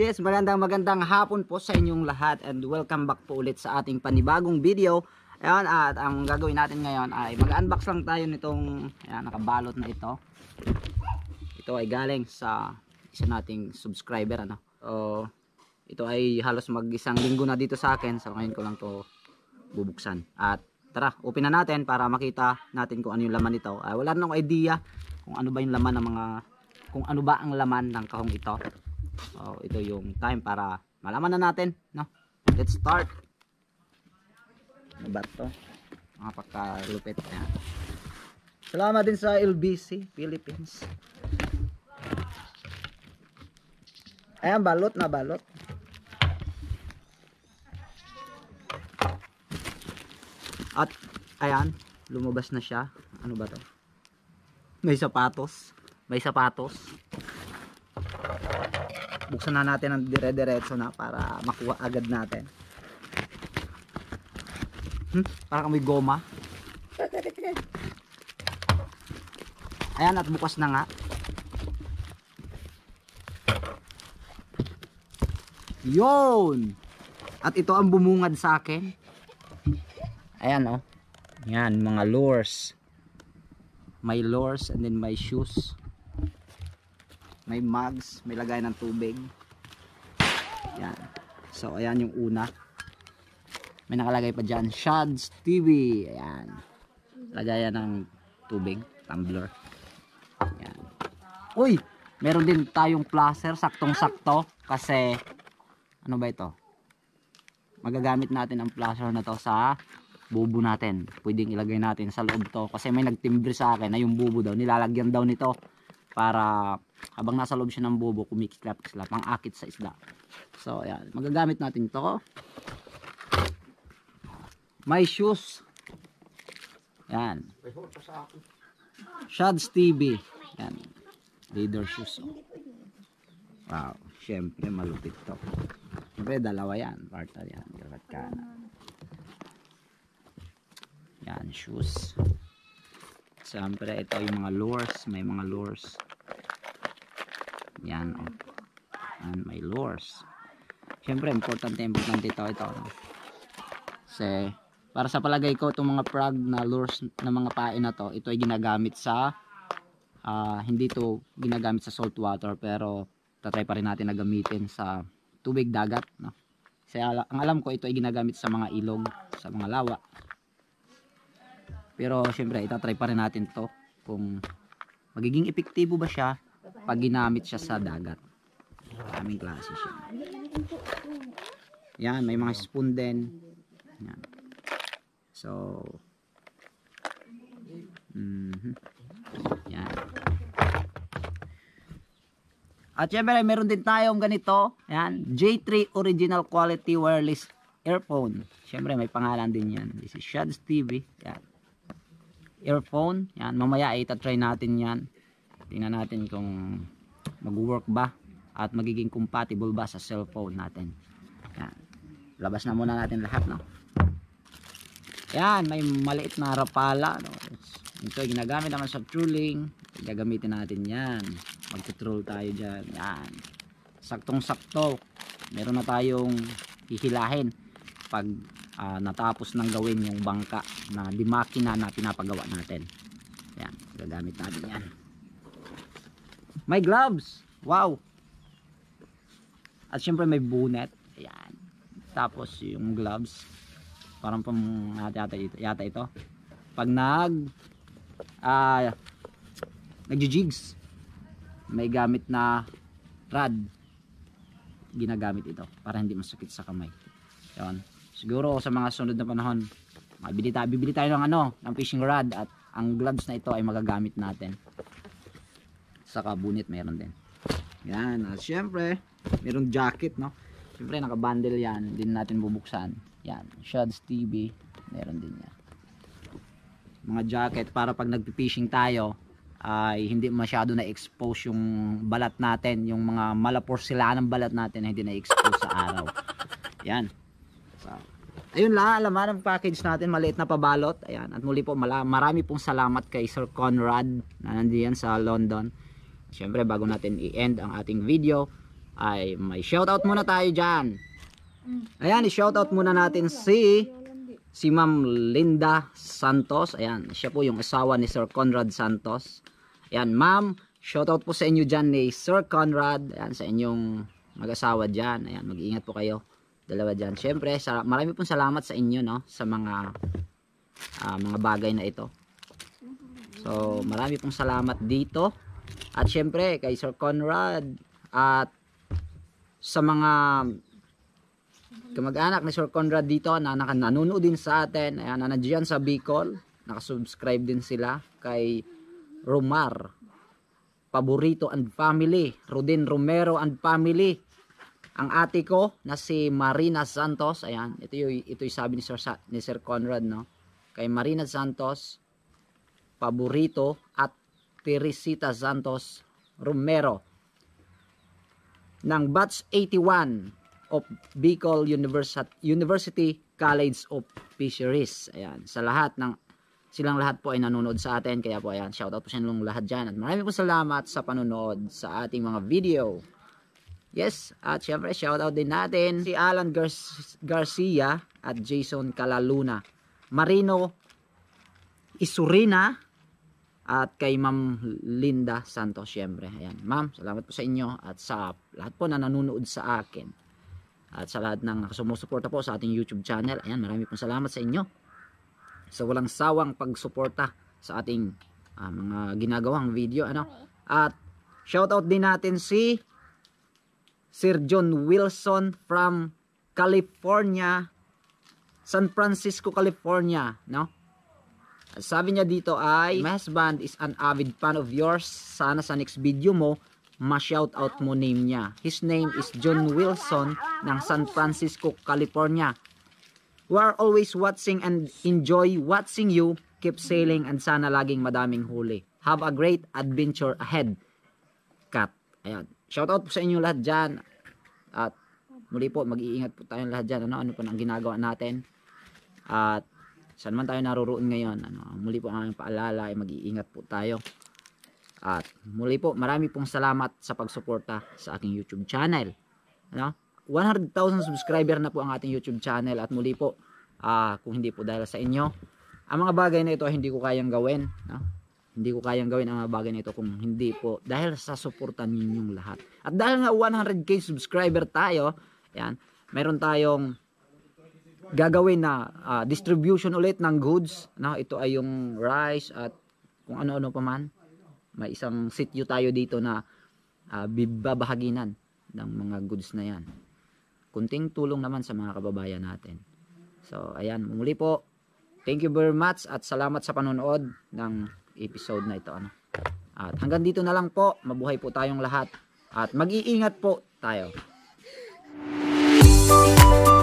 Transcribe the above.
Yes, magandang magandang hapon po sa inyong lahat and welcome back po ulit sa ating panibagong video. Ayan, at ang gagawin natin ngayon ay mag-unbox lang tayo nitong ayan, nakabalot na ito. Ito ay galing sa isa nating subscriber. Ano? So, ito ay halos mag-isang linggo na dito sa akin. So, ngayon ko lang to bubuksan. At tara, open na natin para makita natin kung ano yung laman nito. Uh, wala na akong idea kung ano ba yung laman ng mga kung ano ba ang laman ng kahong ito. Oh, ito yung time para malaman na natin, no? Let's start. Ano ba to? Mga niya. Salamat din sa LBC Philippines. Ayan, balot na balot. At, ayan, lumabas na siya. Ano ba to? May sapatos. May sapatos buksan na natin ng dire-diretso na para makuha agad natin hmm? para may goma ayan at bukas na nga yon at ito ang bumungad sa akin ayan oh yan mga lures my lures and then my shoes may mugs may lagay ng tubig yan so ayan yung una may nakalagay pa dyan Shads TV ayan lagayan ng tubig tumbler ayan uy meron din tayong placer saktong sakto kasi ano ba ito magagamit natin ang placer na to sa bubo natin pwedeng ilagay natin sa loob to kasi may nagtimbre sa akin na yung bubo daw nilalagyan daw nito para habang nasa loob siya ng bubo kumikislap-kislap ang akit sa isda so ayan magagamit natin to my shoes ayan Shads TV yan leader shoes oh. wow syempre malupit to syempre dalawa yan partner yan kakat kanan yan shoes Siyempre, ito yung mga lures. May mga lures. Yan, o. Oh. And may lures. Siyempre, importante, importante ito. Ito, no? Kasi, para sa palagay ko, itong mga frog na lures na mga pain na to, ito ay ginagamit sa, uh, hindi to ginagamit sa salt water, pero tatry pa rin natin na gamitin sa tubig dagat, no? Kasi, ang alam ko, ito ay ginagamit sa mga ilog, sa mga lawa. Pero syempre itatry pa rin natin to kung magiging epektibo ba siya pag ginamit siya sa dagat. Maraming klase siya. Yan, may mga spoon din. Yan. So, mm -hmm. yan. At syempre, meron din tayong ganito. Yan, J3 Original Quality Wireless Earphone. Syempre, may pangalan din yan. This is Shads TV. Yan earphone. Yan, mamaya itatry natin yan. Tingnan natin kung mag-work ba at magiging compatible ba sa cellphone natin. Yan. Labas na muna natin lahat, no? Yan, may maliit na rapala, no? Ito, ginagamit naman sa trolling. Gagamitin natin yan. Mag-troll tayo dyan. Yan. Saktong-sakto. Meron na tayong hihilahin pag uh, natapos nang gawin yung bangka na bimakina na pinapagawa natin yan, gagamit natin yan may gloves wow at syempre may bonnet yan, tapos yung gloves parang pang yata, ito, yata ito pag nag uh, nagjijigs may gamit na rod ginagamit ito para hindi masakit sa kamay yun siguro sa mga sunod na panahon bibili tayo, bibili tayo ng ano ng fishing rod at ang gloves na ito ay magagamit natin saka bunit meron din yan at syempre meron jacket no syempre nakabundle yan din natin bubuksan yan shads TV meron din yan mga jacket para pag nagpipishing tayo ay hindi masyado na expose yung balat natin yung mga malaporsilanang balat natin hindi na expose sa araw yan So, ayun lang, alaman ang package natin, maliit na pabalot. Ayan, at muli po, marami pong salamat kay Sir Conrad na nandiyan sa London. Siyempre, bago natin i-end ang ating video, ay may shoutout muna tayo dyan. Ayan, i-shoutout muna natin si si Ma'am Linda Santos. Ayan, siya po yung asawa ni Sir Conrad Santos. Ayan, Ma'am, shoutout po sa inyo dyan ni Sir Conrad. Ayan, sa inyong mag-asawa dyan. Ayan, mag-iingat po kayo dalawa dyan. Siyempre, sa, marami pong salamat sa inyo, no? Sa mga, uh, mga bagay na ito. So, marami pong salamat dito. At siyempre, kay Sir Conrad at sa mga kamag-anak ni Sir Conrad dito na nanonood din sa atin. Ayan, nandiyan sa Bicol. Nakasubscribe din sila kay Romar. Paborito and Family. Rodin Romero and Family. Ang ate ko na si Marina Santos, ayan, ito yung, ito yung sabi ni Sir, ni Sir Conrad, no? Kay Marina Santos, Paborito at Teresita Santos Romero ng batch 81 of Bicol University College of Fisheries. Ayan, sa lahat ng silang lahat po ay nanonood sa atin. Kaya po ayan, shout out po sa inyo lahat diyan At marami po salamat sa panonood sa ating mga video. Yes, at syempre shoutout din natin si Alan Gar Garcia at Jason Calaluna. Marino Isurina at kay Ma'am Linda Santos syempre. Ayan, ma'am, salamat po sa inyo at sa lahat po na nanonood sa akin. At sa lahat ng sumusuporta po sa ating YouTube channel. Ayan, marami pong salamat sa inyo. Sa walang sawang pagsuporta sa ating uh, mga ginagawang video ano. At shoutout din natin si Sir John Wilson from California, San Francisco, California, no? Sabi niya dito ay, My husband is an avid fan of yours. Sana sa next video mo, ma shoutout mo name niya. His name is John Wilson ng San Francisco, California. We are always watching and enjoy watching you. Keep sailing and sana laging madaming huli. Have a great adventure ahead. Kat. Ayan. Shoutout po sa inyo lahat dyan. At muli po, mag-iingat po tayong lahat dyan. Ano, ano po ang ginagawa natin. At saan man tayo naroroon ngayon. Ano, muli po ang aming paalala ay mag-iingat po tayo. At muli po, marami pong salamat sa pagsuporta sa aking YouTube channel. Ano? 100,000 subscriber na po ang ating YouTube channel at muli po, uh, kung hindi po dahil sa inyo, ang mga bagay na ito ay hindi ko kayang gawin. No? Hindi ko kayang gawin ang mga bagay nito kung hindi po dahil sa suportan ninyong lahat. At dahil nga 100k subscriber tayo, yan, meron tayong gagawin na uh, distribution ulit ng goods. No? Ito ay yung rice at kung ano-ano pa man. May isang sityo tayo dito na uh, bibabahaginan ng mga goods na yan. Kunting tulong naman sa mga kababayan natin. So, ayan. Muli po. Thank you very much at salamat sa panonood ng episode na ito. Ano? At hanggang dito na lang po. Mabuhay po tayong lahat. At mag-iingat po tayo. Thank you.